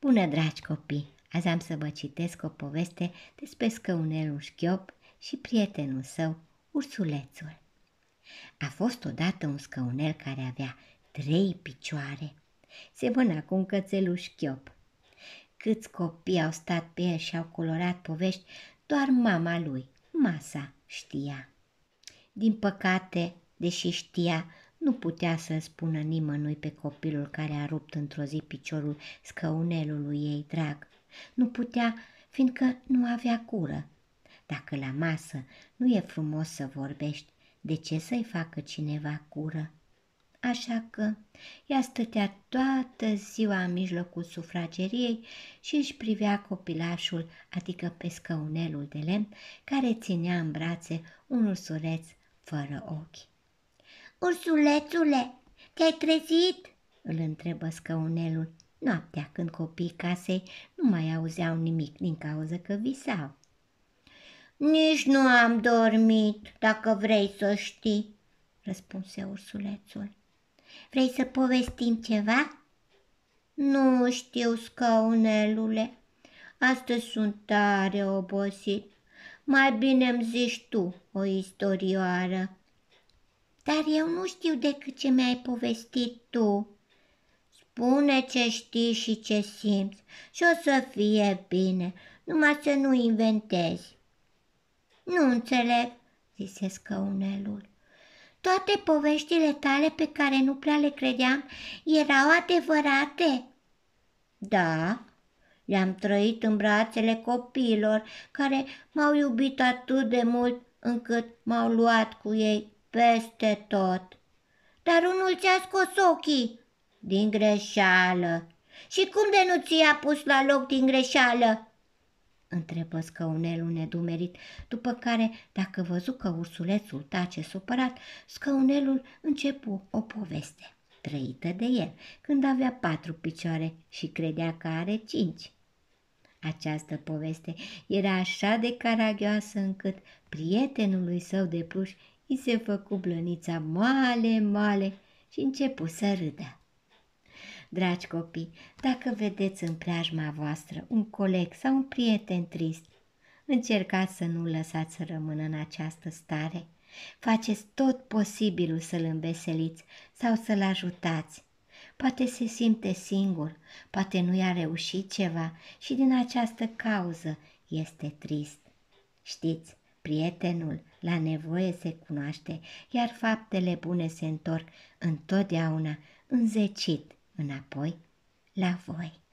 Bună, dragi copii! Azi am să vă citesc o poveste despre scăunelul șchiop și prietenul său, ursulețul. A fost odată un scăunel care avea trei picioare. Se vâna cu un cățelul șchiop. Câți copii au stat pe el și au colorat povești, doar mama lui, masa, știa. Din păcate, deși știa, nu putea să spună nimănui pe copilul care a rupt într-o zi piciorul scăunelului ei drag. Nu putea, fiindcă nu avea cură. Dacă la masă nu e frumos să vorbești, de ce să-i facă cineva cură? Așa că ea stătea toată ziua în mijlocul sufrageriei și își privea copilașul, adică pe scăunelul de lemn, care ținea în brațe un ursuleț fără ochi. Ursulețule, te-ai trezit?" îl întrebă scăunelul. Noaptea, când copiii casei nu mai auzeau nimic din cauza că visau. Nici nu am dormit, dacă vrei să știi, răspunse ursulețul. Vrei să povestim ceva? Nu știu, scaunelule. Astăzi sunt tare obosit. Mai bine îmi zici tu o istorioară dar eu nu știu decât ce mi-ai povestit tu. Spune ce știi și ce simți și o să fie bine, numai să nu inventezi. Nu înțeleg, zise scăunelul. Toate poveștile tale pe care nu prea le credeam erau adevărate? Da, le-am trăit în brațele copilor care m-au iubit atât de mult încât m-au luat cu ei peste tot. Dar unul ți-a scos ochii din greșeală. Și cum de nu ți-a pus la loc din greșeală? Întrebă scăunelul nedumerit, după care, dacă văzu că ursulețul tace supărat, scăunelul începu o poveste, trăită de el, când avea patru picioare și credea că are cinci. Această poveste era așa de caragioasă încât prietenului său de pluș îi se făcu blănița male, male și începu să râdă. Dragi copii, dacă vedeți în preajma voastră un coleg sau un prieten trist, încercați să nu-l lăsați să rămână în această stare. Faceți tot posibilul să-l îmbeseliți sau să-l ajutați Poate se simte singur, poate nu i-a reușit ceva și din această cauză este trist. Știți, prietenul la nevoie se cunoaște, iar faptele bune se întorc întotdeauna înzecit înapoi la voi.